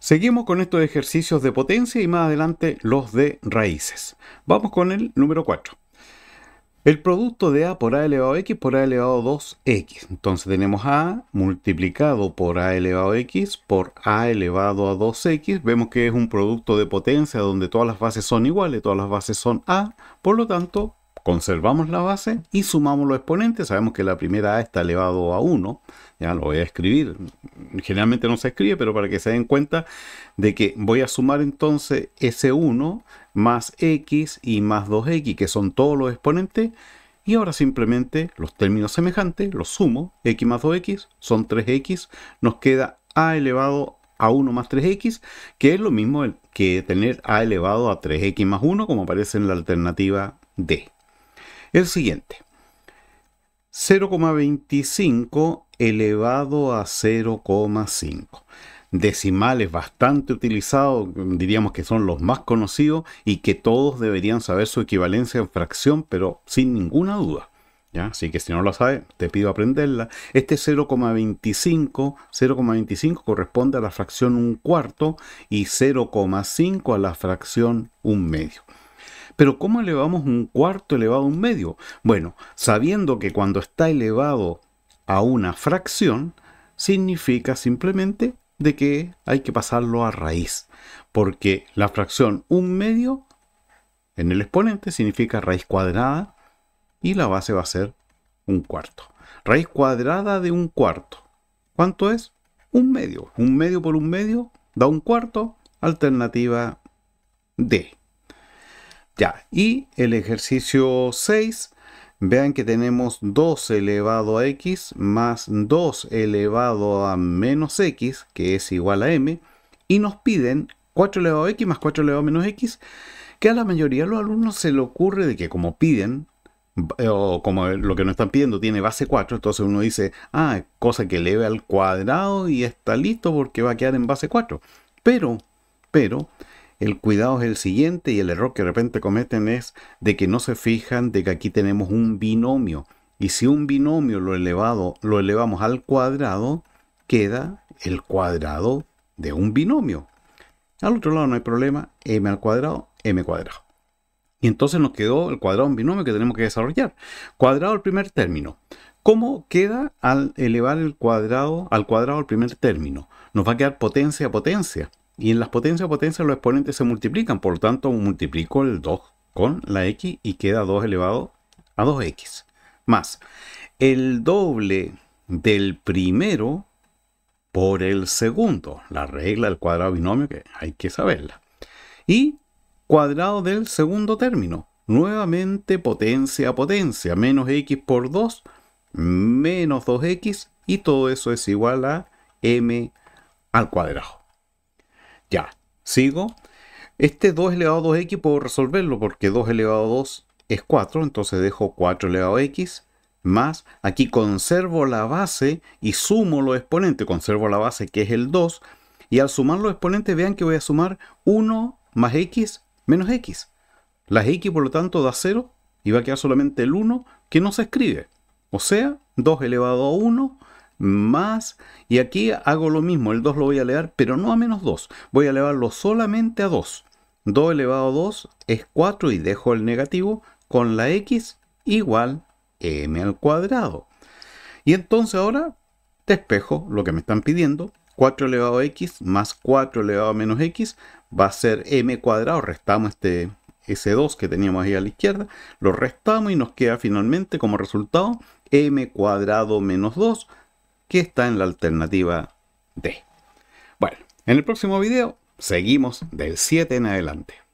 Seguimos con estos ejercicios de potencia y más adelante los de raíces. Vamos con el número 4. El producto de A por A elevado a X por A elevado a 2X. Entonces tenemos A multiplicado por A elevado a X por A elevado a 2X. Vemos que es un producto de potencia donde todas las bases son iguales, todas las bases son A. Por lo tanto, Conservamos la base y sumamos los exponentes. Sabemos que la primera A está elevado a 1. Ya lo voy a escribir. Generalmente no se escribe, pero para que se den cuenta de que voy a sumar entonces S1 más X y más 2X, que son todos los exponentes. Y ahora simplemente los términos semejantes, los sumo, x más 2x son 3x, nos queda a elevado a 1 más 3x, que es lo mismo que tener a elevado a 3x más 1, como aparece en la alternativa D el siguiente. 0,25 elevado a 0,5 decimales bastante utilizados, diríamos que son los más conocidos y que todos deberían saber su equivalencia en fracción, pero sin ninguna duda. ¿ya? Así que si no lo sabe, te pido aprenderla. Este 0,25, 0,25 corresponde a la fracción un cuarto y 0,5 a la fracción un medio. Pero ¿cómo elevamos un cuarto elevado a un medio? Bueno, sabiendo que cuando está elevado a una fracción, significa simplemente de que hay que pasarlo a raíz, porque la fracción un medio en el exponente significa raíz cuadrada y la base va a ser un cuarto. Raíz cuadrada de un cuarto. ¿Cuánto es? Un medio. Un medio por un medio da un cuarto, alternativa D. Ya, y el ejercicio 6, vean que tenemos 2 elevado a x más 2 elevado a menos x, que es igual a m, y nos piden 4 elevado a x más 4 elevado a menos x, que a la mayoría de los alumnos se le ocurre de que como piden, eh, o como lo que nos están pidiendo tiene base 4, entonces uno dice, ah, cosa que eleve al cuadrado y está listo porque va a quedar en base 4. Pero, pero, el cuidado es el siguiente y el error que de repente cometen es de que no se fijan de que aquí tenemos un binomio. Y si un binomio lo, elevado, lo elevamos al cuadrado, queda el cuadrado de un binomio. Al otro lado no hay problema, m al cuadrado, m cuadrado. Y entonces nos quedó el cuadrado de un binomio que tenemos que desarrollar. Cuadrado el primer término. ¿Cómo queda al elevar el cuadrado al cuadrado al primer término? Nos va a quedar potencia a potencia. Y en las potencias, a potencias, los exponentes se multiplican. Por lo tanto, multiplico el 2 con la x y queda 2 elevado a 2x. Más el doble del primero por el segundo. La regla del cuadrado binomio que hay que saberla. Y cuadrado del segundo término. Nuevamente potencia a potencia. Menos x por 2 menos 2x y todo eso es igual a m al cuadrado. Ya, sigo. Este 2 elevado a 2x puedo resolverlo porque 2 elevado a 2 es 4, entonces dejo 4 elevado a x más, aquí conservo la base y sumo los exponentes, conservo la base que es el 2, y al sumar los exponentes vean que voy a sumar 1 más x menos x. Las x por lo tanto da 0 y va a quedar solamente el 1 que no se escribe, o sea, 2 elevado a 1 más, y aquí hago lo mismo, el 2 lo voy a elevar, pero no a menos 2, voy a elevarlo solamente a 2. 2 elevado a 2 es 4 y dejo el negativo con la x igual m al cuadrado. Y entonces ahora despejo lo que me están pidiendo. 4 elevado a x más 4 elevado a menos x va a ser m cuadrado. Restamos este, ese 2 que teníamos ahí a la izquierda. Lo restamos y nos queda finalmente como resultado m cuadrado menos 2 que está en la alternativa D. Bueno, en el próximo video seguimos del 7 en adelante.